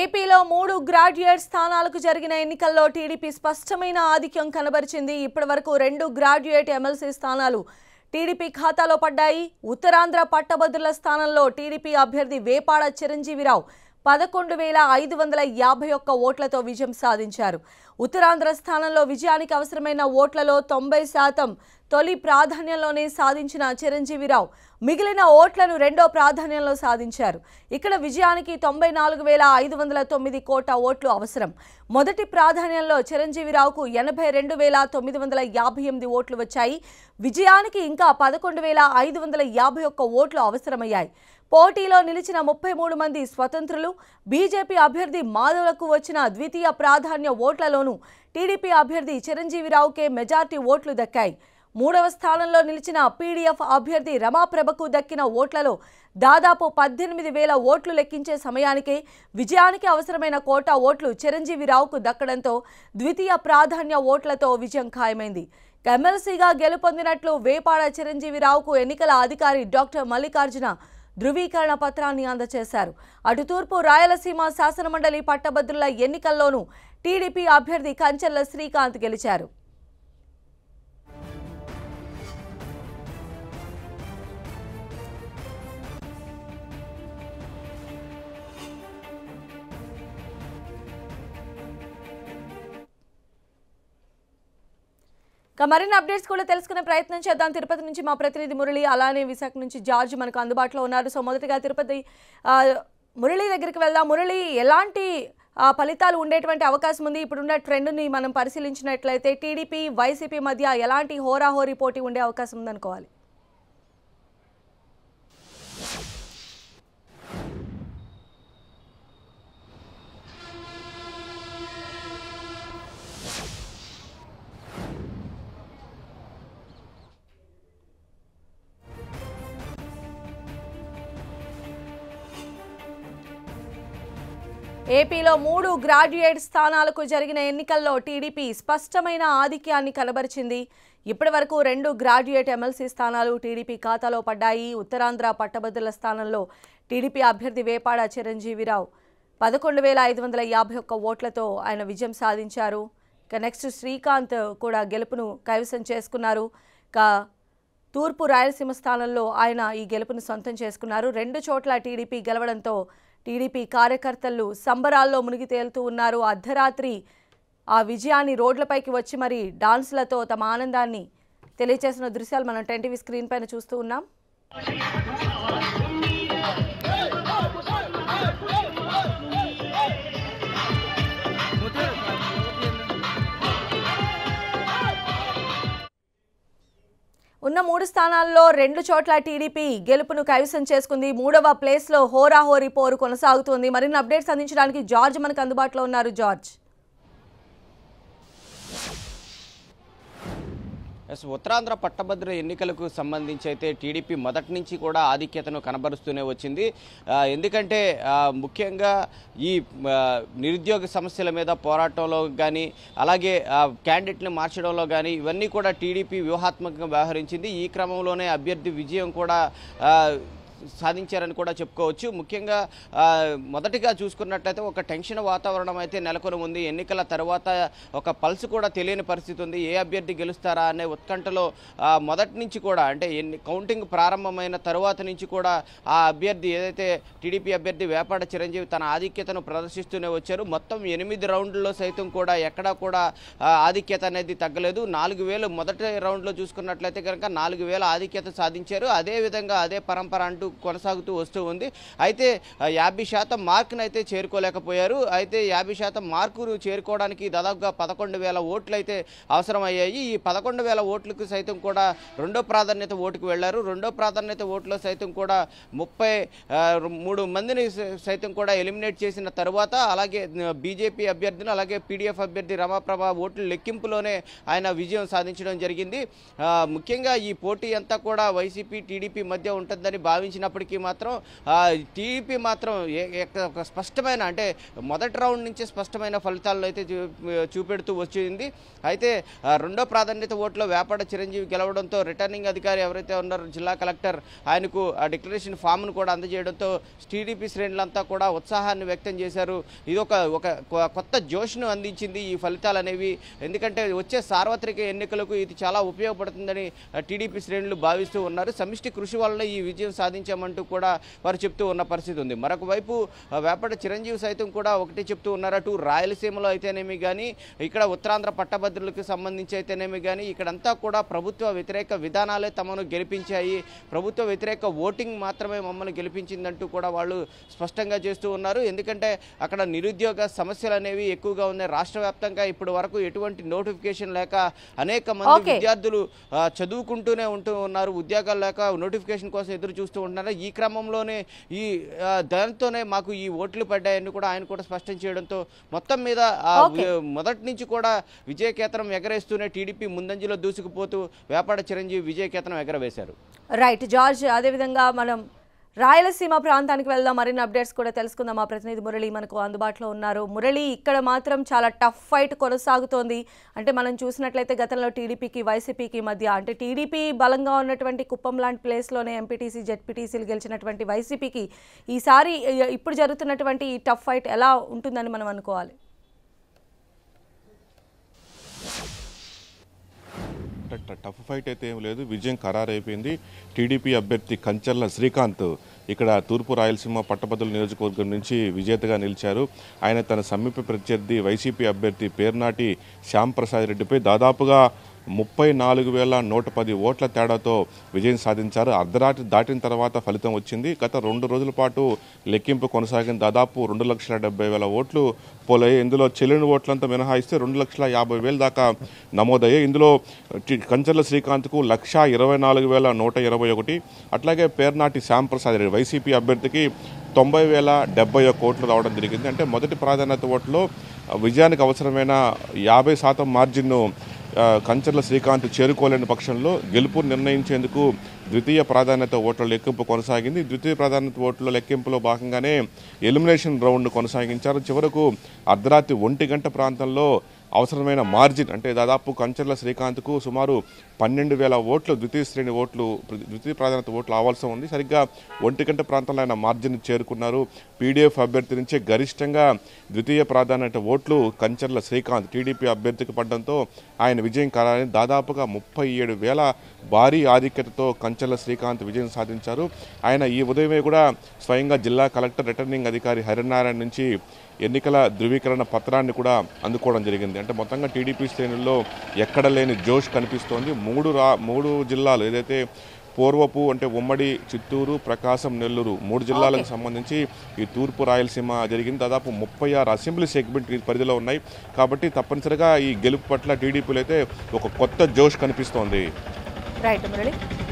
ఏపీలో మూడు గ్రాడ్యుయేట్ స్థానాలకు జరిగిన ఎన్నికల్లో టీడీపీ స్పష్టమైన ఆధిక్యం కనబరిచింది ఇప్పటివరకు రెండు గ్రాడ్యుయేట్ ఎమ్మెల్సీ స్థానాలు టీడీపీ ఖాతాలో పడ్డాయి ఉత్తరాంధ్ర పట్టభద్రుల స్థానంలో టీడీపీ అభ్యర్థి వేపాడ చిరంజీవిరావు పదకొండు వేల ఐదు వందల యాభై ఒక్క ఓట్లతో విజయం సాధించారు ఉత్తరాంధ్ర స్థానంలో విజయానికి అవసరమైన ఓట్లలో తొంభై శాతం తొలి ప్రాధాన్యంలోనే సాధించిన చిరంజీవిరావు మిగిలిన ఓట్లను రెండో ప్రాధాన్యంలో సాధించారు ఇక్కడ విజయానికి తొంభై నాలుగు వేల ఐదు వందల తొమ్మిది కోట ఓట్లు అవసరం మొదటి ప్రాధాన్యంలో చిరంజీవిరావుకు ఎనభై రెండు వేల తొమ్మిది వందల యాభై ఎనిమిది ఓట్లు వచ్చాయి విజయానికి ఇంకా పదకొండు వేల ఐదు వందల యాభై ఒక్క ఓట్లు అవసరమయ్యాయి పోటీలో నిలిచిన ముప్పై మూడు మంది స్వతంత్రులు బీజేపీ అభ్యర్థి మాధవ్లకు వచ్చిన ద్వితీయ ప్రాధాన్య ఓట్లలోనూ టీడీపీ అభ్యర్థి చిరంజీవిరావుకే మెజార్టీ ఓట్లు దక్కాయి మూడవ స్థానంలో నిలిచిన పీడీఎఫ్ అభ్యర్థి రమాప్రభకు దక్కిన ఓట్లలో దాదాపు పద్దెనిమిది వేల ఓట్లు లెక్కించే సమయానికే విజయానికి అవసరమైన కోటా ఓట్లు చిరంజీవిరావుకు దక్కడంతో ద్వితీయ ప్రాధాన్య ఓట్లతో విజయం ఖాయమైంది ఎమ్మెల్సీగా గెలుపొందినట్లు వేపాడ చిరంజీవిరావుకు ఎన్నికల అధికారి డాక్టర్ మల్లికార్జున ధృవీకరణ పత్రాన్ని అందజేశారు అటు తూర్పు రాయలసీమ శాసనమండలి పట్టభద్రుల ఎన్నికల్లోనూ టీడీపీ అభ్యర్థి కంచెల్ల శ్రీకాంత్ గెలిచారు మరిన్ని అప్డేట్స్ కూడా తెలుసుకునే ప్రయత్నం చేద్దాం తిరుపతి నుంచి మా ప్రతినిధి మురళి అలానే విశాఖ నుంచి జార్జ్ మనకు అందుబాటులో ఉన్నారు సో మొదటిగా తిరుపతి మురళి దగ్గరికి వెళ్దాం మురళి ఎలాంటి ఫలితాలు ఉండేటువంటి అవకాశం ఉంది ఇప్పుడున్న ట్రెండ్ని మనం పరిశీలించినట్లయితే టీడీపీ వైసీపీ మధ్య ఎలాంటి హోరాహోరీ పోటీ ఉండే అవకాశం ఉందనుకోవాలి ఏపీలో మూడు గ్రాడ్యుయేట్ స్థానాలకు జరిగిన ఎన్నికల్లో టీడీపీ స్పష్టమైన ఆధిక్యాన్ని కనబరిచింది ఇప్పటి వరకు రెండు గ్రాడ్యుయేట్ ఎమ్మెల్సీ స్థానాలు టీడీపీ ఖాతాలో పడ్డాయి ఉత్తరాంధ్ర పట్టభద్రుల స్థానంలో టీడీపీ అభ్యర్థి వేపాడ చిరంజీవిరావు పదకొండు వేల ఐదు వందల యాభై ఒక్క ఓట్లతో ఆయన విజయం సాధించారు ఇక నెక్స్ట్ శ్రీకాంత్ కూడా గెలుపును కైవసం చేసుకున్నారు ఇక తూర్పు రాయలసీమ స్థానంలో ఆయన ఈ గెలుపును సొంతం చేసుకున్నారు రెండు చోట్ల టీడీపీ గెలవడంతో టీడీపీ కార్యకర్తలు సంబరాల్లో మునిగి తేలుతూ ఉన్నారు అర్ధరాత్రి ఆ విజయాన్ని రోడ్లపైకి వచ్చి మరి డాన్సులతో తమ ఆనందాన్ని తెలియచేసిన దృశ్యాలు మనం టెన్టీవీ స్క్రీన్ పైన చూస్తూ ఉన్నాం మూడు స్థానాల్లో రెండు చోట్ల టీడీపీ గెలుపును కైవసం చేసుకుంది మూడవ ప్లేస్లో హోరాహోరీ పోరు కొనసాగుతోంది మరిన్ని అప్డేట్స్ అందించడానికి జార్జ్ మనకు అందుబాటులో ఉన్నారు జార్జ్ ఎస్ ఉత్తరాంధ్ర పట్టభద్ర ఎన్నికలకు సంబంధించి అయితే టీడీపీ మొదటి నుంచి కూడా ఆధిక్యతను కనబరుస్తూనే వచ్చింది ఎందుకంటే ముఖ్యంగా ఈ నిరుద్యోగ సమస్యల మీద పోరాటంలో కానీ అలాగే క్యాండిడేట్ని మార్చడంలో కానీ ఇవన్నీ కూడా టీడీపీ వ్యూహాత్మకంగా వ్యవహరించింది ఈ క్రమంలోనే అభ్యర్థి విజయం కూడా సాధించారని కూడా చెప్పుకోవచ్చు ముఖ్యంగా మొదటిగా చూసుకున్నట్లయితే ఒక టెన్షన్ వాతావరణం అయితే నెలకొని ఉంది ఎన్నికల తర్వాత ఒక పల్స్ కూడా తెలియని పరిస్థితి ఉంది ఏ అభ్యర్థి గెలుస్తారా అనే ఉత్కంఠలో మొదటి నుంచి కూడా అంటే ఎన్ని కౌంటింగ్ ప్రారంభమైన తరువాత నుంచి కూడా ఆ అభ్యర్థి ఏదైతే టీడీపీ అభ్యర్థి వేపాడ చిరంజీవి తన ఆధిక్యతను ప్రదర్శిస్తూనే వచ్చారు మొత్తం ఎనిమిది రౌండ్లలో సైతం కూడా ఎక్కడా కూడా ఆధిక్యత అనేది తగ్గలేదు నాలుగు వేలు మొదటి రౌండ్లో చూసుకున్నట్లయితే కనుక నాలుగు వేల ఆధిక్యత సాధించారు అదేవిధంగా అదే పరంపర అంటూ కొనసాగుతూ వస్తూ ఉంది అయితే యాభై శాతం మార్కును అయితే చేరుకోలేకపోయారు అయితే యాభై శాతం మార్కును చేరుకోవడానికి దాదాపుగా పదకొండు వేల ఓట్లు అయితే అవసరమయ్యాయి ఈ పదకొండు వేల ఓట్లకు సైతం కూడా రెండో ప్రాధాన్యత ఓటుకు వెళ్లారు రెండో ప్రాధాన్యత ఓట్లో సైతం కూడా ముప్పై మూడు మందిని సైతం కూడా ఎలిమినేట్ చేసిన తర్వాత అలాగే బీజేపీ అభ్యర్థిని అలాగే పీడీఎఫ్ అభ్యర్థి రమాప్రభ ఓట్ల లెక్కింపులోనే ఆయన విజయం సాధించడం జరిగింది ముఖ్యంగా ఈ పోటీ అంతా కూడా వైసీపీ టీడీపీ మధ్య ఉంటుందని భావించిన వచ్చినప్పటికీ మాత్రం టీడీపీ మాత్రం ఒక స్పష్టమైన అంటే మొదటి రౌండ్ నుంచి స్పష్టమైన ఫలితాలను అయితే చూపెడుతూ వచ్చింది అయితే రెండో ప్రాధాన్యత ఓట్లో వ్యాపార చిరంజీవి గెలవడంతో రిటర్నింగ్ అధికారి ఎవరైతే ఉన్నారో జిల్లా కలెక్టర్ ఆయనకు ఆ డిక్లరేషన్ ఫామ్ను కూడా అందజేయడంతో టీడీపీ శ్రేణులంతా కూడా ఉత్సాహాన్ని వ్యక్తం చేశారు ఇది ఒక ఒక కొత్త జోష్ను అందించింది ఈ ఫలితాలు అనేవి ఎందుకంటే వచ్చే సార్వత్రిక ఎన్నికలకు ఇది చాలా ఉపయోగపడుతుందని టీడీపీ శ్రేణులు భావిస్తూ ఉన్నారు సమిష్టి కృషి వల్ల ఈ విజయం సాధించే చేశామంటూ కూడా వారు చెప్తూ ఉన్న పరిస్థితి ఉంది మరొక వైపు వేపట చిరంజీవి సైతం కూడా ఒకటి చెప్తూ ఉన్నారు అటు రాయలసీమలో అయితేనేమి కానీ ఇక్కడ ఉత్తరాంధ్ర పట్టభద్రులకు సంబంధించి అయితేనేమి కానీ ఇక్కడంతా కూడా ప్రభుత్వ వ్యతిరేక విధానాలే తమను గెలిపించాయి ప్రభుత్వ వ్యతిరేక ఓటింగ్ మాత్రమే మమ్మల్ని గెలిపించిందంటూ కూడా వాళ్ళు స్పష్టంగా చేస్తూ ఉన్నారు ఎందుకంటే అక్కడ నిరుద్యోగ సమస్యలు అనేవి ఎక్కువగా ఉన్నాయి రాష్ట్ర వ్యాప్తంగా ఇప్పటి వరకు ఎటువంటి నోటిఫికేషన్ లేక అనేక మంది విద్యార్థులు చదువుకుంటూనే ఉంటూ ఉన్నారు ఉద్యోగాలు లేక నోటిఫికేషన్ కోసం ఎదురు చూస్తూ ఉన్నారు ఈ క్రమంలోనే ఈ దానితోనే మాకు ఈ ఓట్లు పడ్డాయని కూడా ఆయన కూడా స్పష్టం చేయడంతో మొత్తం మీద మొదటి నుంచి కూడా విజయకేతనం ఎగరేస్తూనే టీడీపీ ముందంజలో దూసుకుపోతూ వ్యాపార చిరంజీవి విజయకేతనం ఎగరవేశారు రైట్ జార్జ్ అదేవిధంగా మనం రాయలసీమ ప్రాంతానికి వెళ్దాం మరిన్ని అప్డేట్స్ కూడా తెలుసుకుందాం మా ప్రతినిధి మురళి మనకు అందుబాటులో ఉన్నారు మురళి ఇక్కడ మాత్రం చాలా టఫ్ ఫైట్ కొనసాగుతోంది అంటే మనం చూసినట్లయితే గతంలో టీడీపీకి వైసీపీకి మధ్య అంటే టీడీపీ బలంగా ఉన్నటువంటి కుప్పం లాంటి ప్లేస్లోనే ఎంపీటీసీ జెడ్పీటీసీలు గెలిచినటువంటి వైసీపీకి ఈసారి ఇప్పుడు జరుగుతున్నటువంటి ఈ టఫ్ ఫైట్ ఎలా ఉంటుందని మనం అనుకోవాలి టఫ్ ఫైట్ అయితే ఏం లేదు విజయం ఖరారైపోయింది టీడీపీ అభ్యర్థి కంచర్ల శ్రీకాంత్ ఇక్కడ తూర్పు రాయలసీమ పట్టభద్రుల నియోజకవర్గం నుంచి విజేతగా నిలిచారు ఆయన తన సమీప ప్రత్యర్థి వైసీపీ అభ్యర్థి పేర్నాటి శ్యాంప్రసాద్ రెడ్డిపై దాదాపుగా ముప్పై నాలుగు వేల నూట పది ఓట్ల తేడాతో విజయం సాధించారు అర్ధరాత్రి దాటిన తర్వాత ఫలితం వచ్చింది గత రెండు రోజుల పాటు లెక్కింపు కొనసాగిన దాదాపు రెండు లక్షల డెబ్బై వేల ఓట్లు పోలయ్యాయి ఇందులో చెల్లిని ఓట్లంతా మినహాయిస్తే రెండు లక్షల యాభై వేల దాకా నమోదయ్యాయి ఇందులో కంచర్ల శ్రీకాంత్కు లక్ష ఇరవై నాలుగు వేల నూట ఇరవై ఒకటి అట్లాగే పేర్నాటి శ్యాంప్రసాద్ రెడ్డి వైసీపీ అభ్యర్థికి తొంభై వేల డెబ్బై ఒక్క ఓట్లు రావడం జరిగింది అంటే మొదటి ప్రాధాన్యత ఓట్లో విజయానికి అవసరమైన యాభై శాతం మార్జిన్ను కంచర్ల శ్రీకాంత్ చేరుకోలేని పక్షంలో గెలుపు నిర్ణయించేందుకు ద్వితీయ ప్రాధాన్యత ఓట్ల లెక్కింపు కొనసాగింది ద్వితీయ ప్రాధాన్యత ఓట్ల లెక్కింపులో భాగంగానే ఎలిమినేషన్ రౌండ్ను కొనసాగించారు చివరకు అర్ధరాత్రి ఒంటి గంట ప్రాంతంలో అవసరమైన మార్జిన్ అంటే దాదాపు కంచర్ల శ్రీకాంత్కు సుమారు పన్నెండు వేల ఓట్లు ద్వితీయ శ్రేణి ఓట్లు ద్వితీయ ప్రాధాన్యత ఓట్లు అవలసి ఉంది సరిగ్గా ఒంటి గంట ప్రాంతంలో ఆయన మార్జిన్ చేరుకున్నారు పీడీఎఫ్ అభ్యర్థి నుంచే గరిష్టంగా ద్వితీయ ప్రాధాన్యత ఓట్లు కంచర్ల శ్రీకాంత్ టీడీపీ అభ్యర్థికి పడడంతో ఆయన విజయం కాలని దాదాపుగా ముప్పై ఏడు వేల భారీ ఆధిక్యతతో కంచెల శ్రీకాంత్ విజయం సాధించారు ఆయన ఈ ఉదయమే కూడా స్వయంగా జిల్లా కలెక్టర్ రిటర్నింగ్ అధికారి హరినారాయణ నుంచి ఎన్నికల ధృవీకరణ పత్రాన్ని కూడా అందుకోవడం జరిగింది అంటే మొత్తంగా టీడీపీ శ్రేణుల్లో ఎక్కడ లేని జోష్ కనిపిస్తోంది మూడు రా మూడు జిల్లాలు ఏదైతే పూర్వపు అంటే ఉమ్మడి చిత్తూరు ప్రకాశం నెల్లూరు మూడు జిల్లాలకు సంబంధించి ఈ తూర్పు రాయలసీమ జరిగింది దాదాపు ముప్పై ఆరు అసెంబ్లీ సెగ్మెంట్ పరిధిలో ఉన్నాయి కాబట్టి తప్పనిసరిగా ఈ గెలుపు పట్ల టీడీపీలు అయితే ఒక కొత్త జోష్ కనిపిస్తోంది റൈറ്റ് മുരളി